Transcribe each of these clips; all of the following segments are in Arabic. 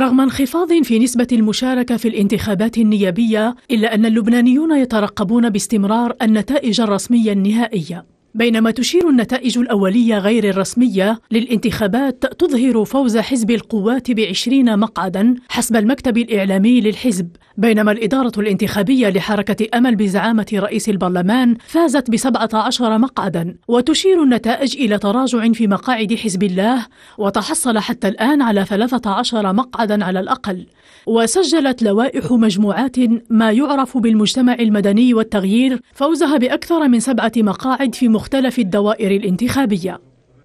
رغم انخفاض في نسبة المشاركة في الانتخابات النيابية إلا أن اللبنانيون يترقبون باستمرار النتائج الرسمية النهائية بينما تشير النتائج الأولية غير الرسمية للانتخابات تظهر فوز حزب القوات بعشرين مقعدا حسب المكتب الإعلامي للحزب بينما الإدارة الانتخابية لحركة أمل بزعامة رئيس البرلمان فازت بسبعة عشر مقعدا وتشير النتائج إلى تراجع في مقاعد حزب الله وتحصل حتى الآن على ثلاثة عشر مقعدا على الأقل وسجلت لوائح مجموعات ما يعرف بالمجتمع المدني والتغيير فوزها بأكثر من سبعة مقاعد في مختلف الدوائر الانتخابية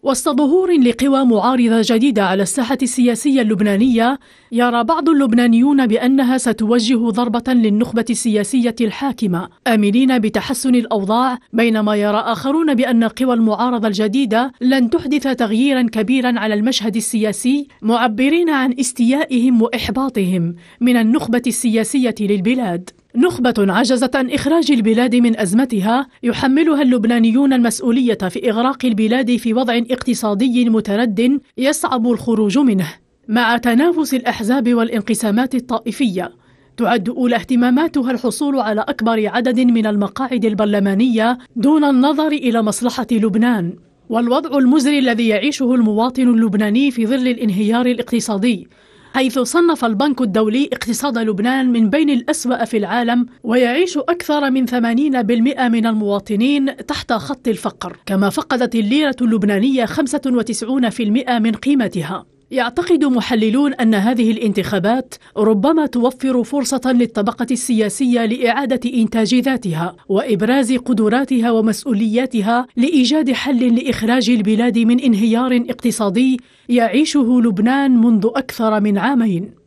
وسط ظهور لقوى معارضة جديدة على الساحة السياسية اللبنانية يرى بعض اللبنانيون بأنها ستوجه ضربة للنخبة السياسية الحاكمة آملين بتحسن الأوضاع بينما يرى آخرون بأن قوى المعارضة الجديدة لن تحدث تغييرا كبيرا على المشهد السياسي معبرين عن استيائهم وإحباطهم من النخبة السياسية للبلاد نخبة عجزت عن إخراج البلاد من أزمتها يحملها اللبنانيون المسؤولية في إغراق البلاد في وضع اقتصادي مترد يصعب الخروج منه مع تنافس الأحزاب والانقسامات الطائفية تعد أولى اهتماماتها الحصول على أكبر عدد من المقاعد البرلمانية دون النظر إلى مصلحة لبنان والوضع المزري الذي يعيشه المواطن اللبناني في ظل الانهيار الاقتصادي حيث صنف البنك الدولي اقتصاد لبنان من بين الأسوأ في العالم ويعيش أكثر من 80% من المواطنين تحت خط الفقر كما فقدت الليرة اللبنانية 95% من قيمتها يعتقد محللون أن هذه الانتخابات ربما توفر فرصة للطبقة السياسية لإعادة إنتاج ذاتها وإبراز قدراتها ومسؤولياتها لإيجاد حل لإخراج البلاد من انهيار اقتصادي يعيشه لبنان منذ أكثر من عامين